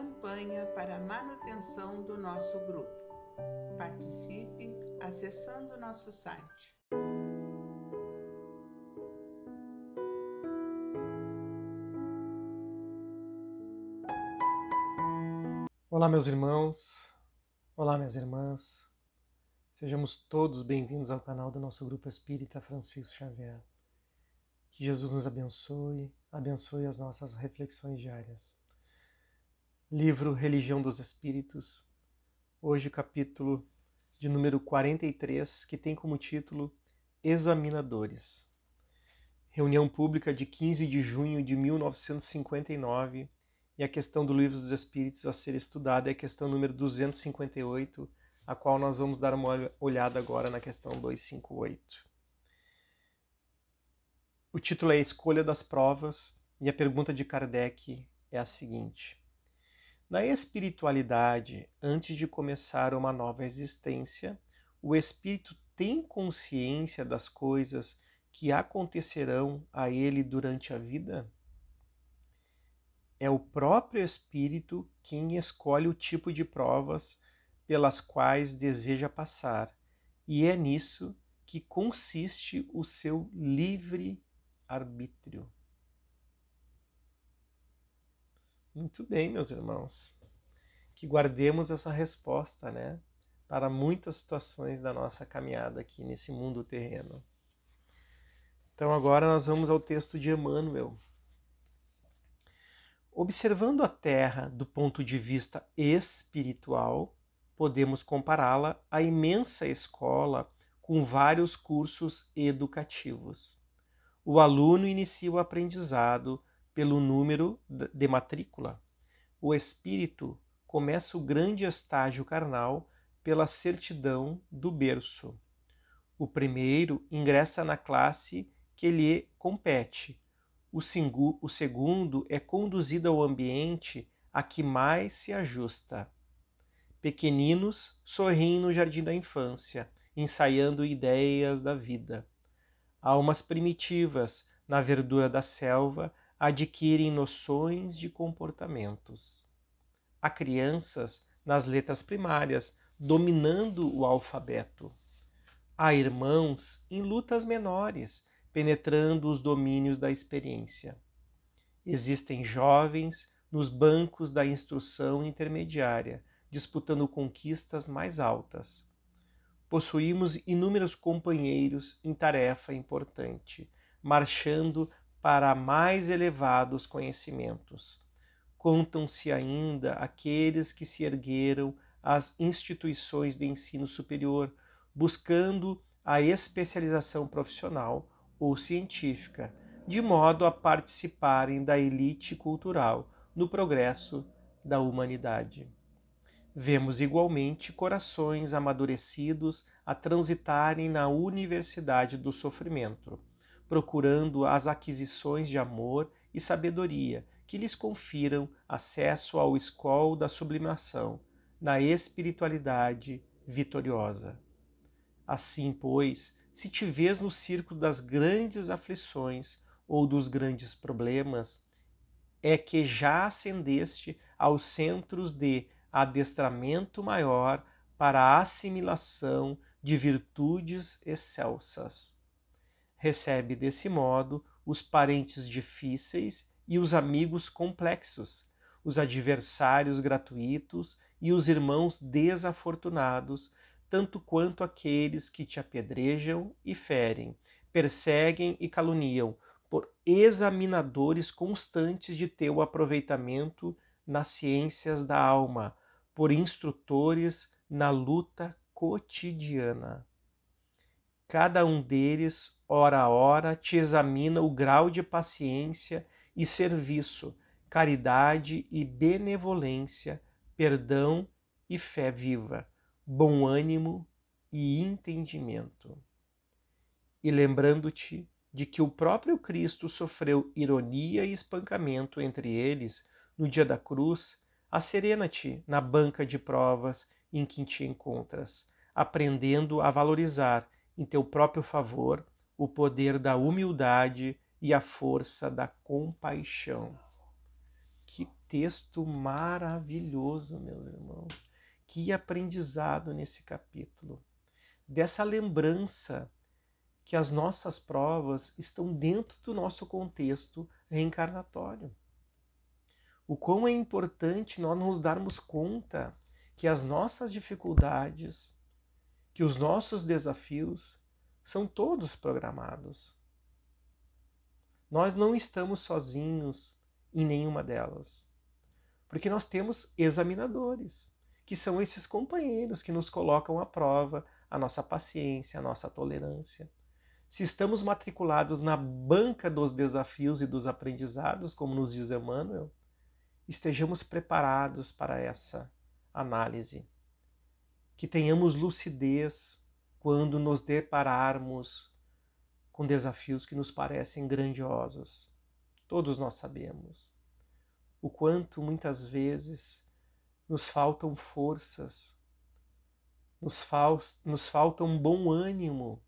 campanha para a manutenção do nosso grupo. Participe acessando nosso site. Olá, meus irmãos. Olá, minhas irmãs. Sejamos todos bem-vindos ao canal do nosso grupo espírita Francisco Xavier. Que Jesus nos abençoe, abençoe as nossas reflexões diárias. Livro Religião dos Espíritos, hoje capítulo de número 43, que tem como título Examinadores. Reunião pública de 15 de junho de 1959 e a questão do Livro dos Espíritos a ser estudada é a questão número 258, a qual nós vamos dar uma olhada agora na questão 258. O título é Escolha das Provas e a pergunta de Kardec é a seguinte: na espiritualidade, antes de começar uma nova existência, o espírito tem consciência das coisas que acontecerão a ele durante a vida? É o próprio espírito quem escolhe o tipo de provas pelas quais deseja passar, e é nisso que consiste o seu livre arbítrio. Muito bem, meus irmãos. Que guardemos essa resposta, né? Para muitas situações da nossa caminhada aqui nesse mundo terreno. Então, agora nós vamos ao texto de Emmanuel. Observando a Terra do ponto de vista espiritual, podemos compará-la à imensa escola com vários cursos educativos. O aluno inicia o aprendizado pelo número de matrícula, o espírito começa o grande estágio carnal pela certidão do berço. O primeiro ingressa na classe que lhe compete. O, singu, o segundo é conduzido ao ambiente a que mais se ajusta. Pequeninos sorriem no jardim da infância, ensaiando ideias da vida. Almas primitivas, na verdura da selva, adquirem noções de comportamentos. Há crianças nas letras primárias dominando o alfabeto. Há irmãos em lutas menores, penetrando os domínios da experiência. Existem jovens nos bancos da instrução intermediária, disputando conquistas mais altas. Possuímos inúmeros companheiros em tarefa importante, marchando para mais elevados conhecimentos. Contam-se ainda aqueles que se ergueram às instituições de ensino superior, buscando a especialização profissional ou científica, de modo a participarem da elite cultural no progresso da humanidade. Vemos igualmente corações amadurecidos a transitarem na universidade do sofrimento procurando as aquisições de amor e sabedoria que lhes confiram acesso ao escol da sublimação, da espiritualidade vitoriosa. Assim, pois, se te vês no círculo das grandes aflições ou dos grandes problemas, é que já ascendeste aos centros de adestramento maior para a assimilação de virtudes excelsas recebe desse modo os parentes difíceis e os amigos complexos, os adversários gratuitos e os irmãos desafortunados, tanto quanto aqueles que te apedrejam e ferem, perseguem e caluniam, por examinadores constantes de teu aproveitamento nas ciências da alma, por instrutores na luta cotidiana. Cada um deles ora a hora te examina o grau de paciência e serviço, caridade e benevolência, perdão e fé viva, bom ânimo e entendimento. E lembrando-te de que o próprio Cristo sofreu ironia e espancamento entre eles no dia da cruz, acerena-te na banca de provas em que te encontras, aprendendo a valorizar em teu próprio favor o poder da humildade e a força da compaixão. Que texto maravilhoso, meus irmãos. Que aprendizado nesse capítulo. Dessa lembrança que as nossas provas estão dentro do nosso contexto reencarnatório. O quão é importante nós nos darmos conta que as nossas dificuldades, que os nossos desafios são todos programados. Nós não estamos sozinhos em nenhuma delas, porque nós temos examinadores, que são esses companheiros que nos colocam à prova a nossa paciência, a nossa tolerância. Se estamos matriculados na banca dos desafios e dos aprendizados, como nos diz Emmanuel, estejamos preparados para essa análise, que tenhamos lucidez quando nos depararmos com desafios que nos parecem grandiosos. Todos nós sabemos o quanto muitas vezes nos faltam forças, nos, fal nos falta um bom ânimo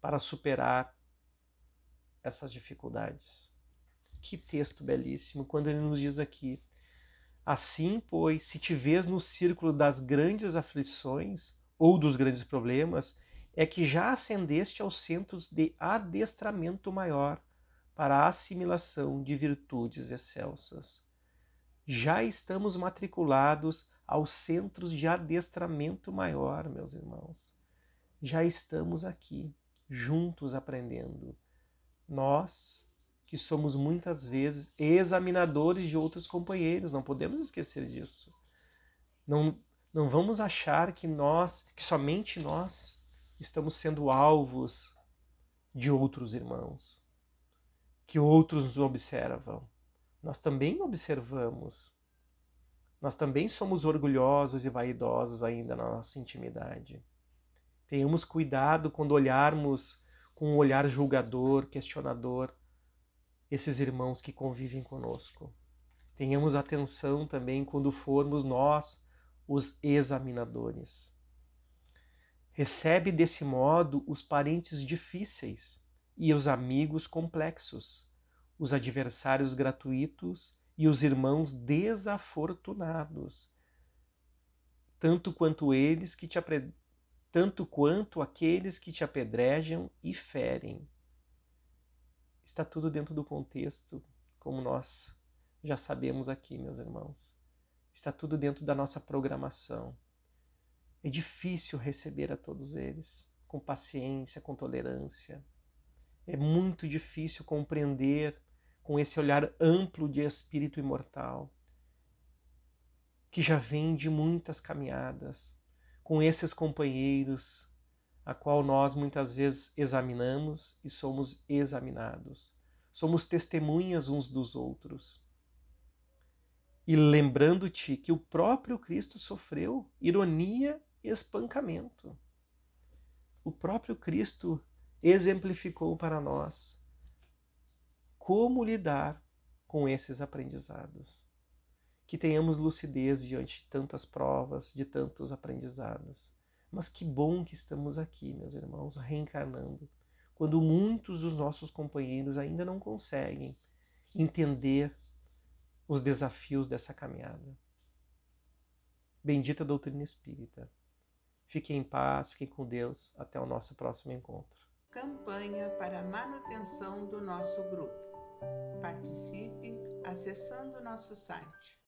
para superar essas dificuldades. Que texto belíssimo quando ele nos diz aqui: Assim, pois, se te vês no círculo das grandes aflições, ou dos grandes problemas, é que já ascendeste aos centros de adestramento maior para a assimilação de virtudes excelsas. Já estamos matriculados aos centros de adestramento maior, meus irmãos. Já estamos aqui, juntos aprendendo. Nós, que somos muitas vezes examinadores de outros companheiros, não podemos esquecer disso. Não não vamos achar que nós, que somente nós, estamos sendo alvos de outros irmãos, que outros nos observam. Nós também observamos. Nós também somos orgulhosos e vaidosos ainda na nossa intimidade. Tenhamos cuidado quando olharmos com um olhar julgador, questionador, esses irmãos que convivem conosco. Tenhamos atenção também quando formos nós os examinadores. Recebe desse modo os parentes difíceis e os amigos complexos, os adversários gratuitos e os irmãos desafortunados, tanto quanto eles que te apre... tanto quanto aqueles que te apedrejam e ferem. Está tudo dentro do contexto, como nós já sabemos aqui, meus irmãos. Está tudo dentro da nossa programação. É difícil receber a todos eles com paciência, com tolerância. É muito difícil compreender com esse olhar amplo de espírito imortal, que já vem de muitas caminhadas, com esses companheiros a qual nós muitas vezes examinamos e somos examinados. Somos testemunhas uns dos outros. E lembrando-te que o próprio Cristo sofreu ironia e espancamento. O próprio Cristo exemplificou para nós como lidar com esses aprendizados. Que tenhamos lucidez diante de tantas provas, de tantos aprendizados. Mas que bom que estamos aqui, meus irmãos, reencarnando, quando muitos dos nossos companheiros ainda não conseguem entender os desafios dessa caminhada. Bendita doutrina espírita. Fiquem em paz, fiquem com Deus. Até o nosso próximo encontro. Campanha para a manutenção do nosso grupo. Participe acessando nosso site.